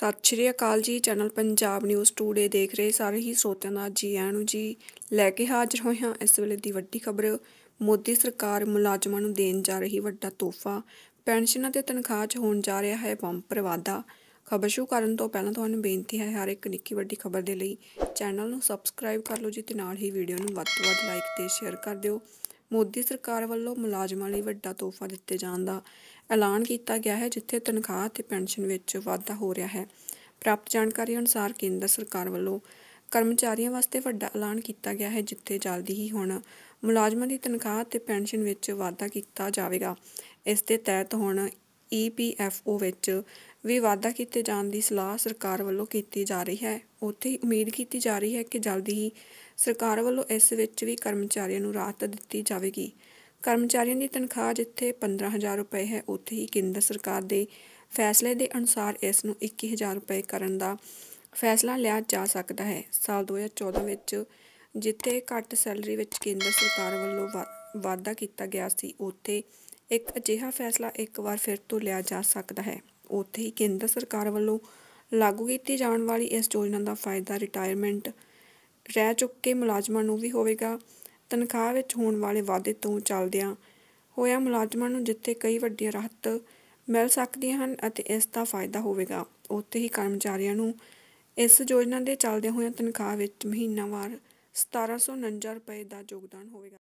ਸਤਿ ਸ਼੍ਰੀ ਅਕਾਲ ਜੀ channel Punjab news today ਦੇਖ ਰਹੇ ਸਾਰੇ ਹੀ ਸਰੋਤਿਆਂ ਦਾ ਜੀ ਆਇਆਂ ਨੂੰ ਜੀ ਲੈ ਕੇ ਹਾਜ਼ਰ ਹੋਏ ਹਾਂ ਇਸ ਵੇਲੇ ਦੀ ਵੱਡੀ ਖਬਰ ਮੋਦੀ ਸਰਕਾਰ ਮੁਲਾਜ਼ਮਾਂ ਨੂੰ ਦੇਣ ਜਾ ਰਹੀ ਵੱਡਾ ਤੋਹਫਾ ਪੈਨਸ਼ਨਾਂ ਤੇ ਤਨਖਾਹ 'ਚ ਹੋਣ ਜਾ ਰਿਹਾ ਹੈ ਬੰਪਰ ਵਾਧਾ ਖਬਰ ਸ਼ੁਰੂ ਕਰਨ ਤੋਂ ਪਹਿਲਾਂ ਤੁਹਾਨੂੰ ਬੇਨਤੀ ਹੈ ਹਰ ਇੱਕ ਨਿੱਕੀ ਵੱਡੀ ਖਬਰ ਦੇ ਲਈ ਚੈਨਲ ਨੂੰ ਸਬਸਕ੍ਰਾਈਬ ਕਰ ਲਓ ਜੀ ਤੇ ਨਾਲ ਹੀ ਵੀਡੀਓ ਨੂੰ ਵੱਧ ਤੋਂ ਵੱਧ ਲਾਈਕ ਤੇ ਸ਼ੇਅਰ ਕਰ ਦਿਓ ਮੋਦੀ ਸਰਕਾਰ ਵੱਲੋਂ ਮੁਲਾਜ਼ਮਾਂ ਲਈ ਵੱਡਾ ਤੋਹਫਾ ਦਿੱਤੇ ਜਾਣ ਦਾ ਐਲਾਨ ਕੀਤਾ ਗਿਆ ਹੈ ਜਿੱਥੇ ਤਨਖਾਹ ਤੇ ਪੈਨਸ਼ਨ ਵਿੱਚ ਵਾਧਾ ਹੋ ਰਿਹਾ ਹੈ ਪ੍ਰਾਪਤ ਜਾਣਕਾਰੀ ਅਨੁਸਾਰ ਕੇਂਦਰ ਸਰਕਾਰ ਵੱਲੋਂ ਕਰਮਚਾਰੀਆਂ ਵਾਸਤੇ ਵੱਡਾ ਐਲਾਨ ਕੀਤਾ ਗਿਆ ਹੈ ਜਿੱਥੇ ਜਲਦੀ ਹੀ ਹੁਣ ਮੁਲਾਜ਼ਮਾਂ ਦੀ ਤਨਖਾਹ ਤੇ ਪੈਨਸ਼ਨ ਵਿੱਚ ਵਾਧਾ ਕੀਤਾ ਜਾਵੇਗਾ ਇਸ ਦੇ ਤਹਿਤ ਹੁਣ ਈ ਪੀ ਐਫ ਓ ਵਿੱਚ ਵੀ ਵਾਅਦਾ ਕੀਤੇ ਜਾਣ ਦੀ ਸਲਾਹ ਸਰਕਾਰ ਵੱਲੋਂ ਕੀਤੀ ਜਾ ਰਹੀ ਹੈ ਉੱਥੇ ਉਮੀਦ ਕੀਤੀ ਜਾ ਰਹੀ ਹੈ ਕਿ ਜਲਦੀ ਹੀ ਸਰਕਾਰ ਵੱਲੋਂ ਇਸ ਵਿੱਚ ਵੀ ਕਰਮਚਾਰੀਆਂ ਨੂੰ ਰਾਹਤ ਦਿੱਤੀ ਜਾਵੇਗੀ ਕਰਮਚਾਰੀਆਂ ਦੀ ਤਨਖਾਹ ਜਿੱਥੇ 15000 ਰੁਪਏ ਹੈ ਉੱਥੇ ਹੀ ਕੇਂਦਰ ਸਰਕਾਰ ਦੇ ਫੈਸਲੇ ਦੇ ਅਨੁਸਾਰ ਇਸ ਨੂੰ 21000 ਰੁਪਏ ਕਰਨ ਦਾ ਫੈਸਲਾ ਲਿਆ ਜਾ ਸਕਦਾ ਹੈ ਸਾਲ 2014 ਵਿੱਚ ਜਿੱਥੇ ਘੱਟ ਸੈਲਰੀ ਵਿੱਚ ਕੇਂਦਰ ਸਰਕਾਰ ਵੱਲੋਂ ਵਾਅਦਾ ਕੀਤਾ ਗਿਆ ਸੀ ਉੱਥੇ ਇੱਕ ਅਜਿਹਾ ਫੈਸਲਾ ਇੱਕ ਵਾਰ ਫਿਰ ਤੋਂ ਲਿਆ ਜਾ ਸਕਦਾ ਹੈ ਉੱਥੇ ਹੀ ਕੇਂਦਰ ਸਰਕਾਰ ਵੱਲੋਂ ਲਾਗੂ ਕੀਤੀ ਜਾਣ ਵਾਲੀ ਇਸ ਯੋਜਨਾ ਦਾ ਫਾਇਦਾ ਰਿਟਾਇਰਮੈਂਟ ਰਹਿ ਚੁੱਕੇ ਮੁਲਾਜ਼ਮਾਂ ਨੂੰ ਵੀ ਹੋਵੇਗਾ ਤਨਖਾਹ ਵਿੱਚ ਹੋਣ ਵਾਲੇ ਵਾਅਦੇ ਤੋਂ ਚੱਲਦਿਆਂ ਹੋਇਆ ਮੁਲਾਜ਼ਮਾਂ ਨੂੰ ਜਿੱਥੇ ਕਈ ਵੱਡੀਆਂ ਰਾਹਤ ਮਿਲ ਸਕਦੀਆਂ ਹਨ ਅਤੇ ਇਸ ਦਾ ਫਾਇਦਾ ਹੋਵੇਗਾ ਉੱਥੇ ਹੀ ਕਰਮਚਾਰੀਆਂ ਨੂੰ ਇਸ ਯੋਜਨਾ ਦੇ ਚੱਲਦੇ ਹੋਏ ਤਨਖਾਹ ਵਿੱਚ ਮਹੀਨਾਵਾਰ 1749 ਰੁਪਏ ਦਾ ਯੋਗਦਾਨ ਹੋਵੇਗਾ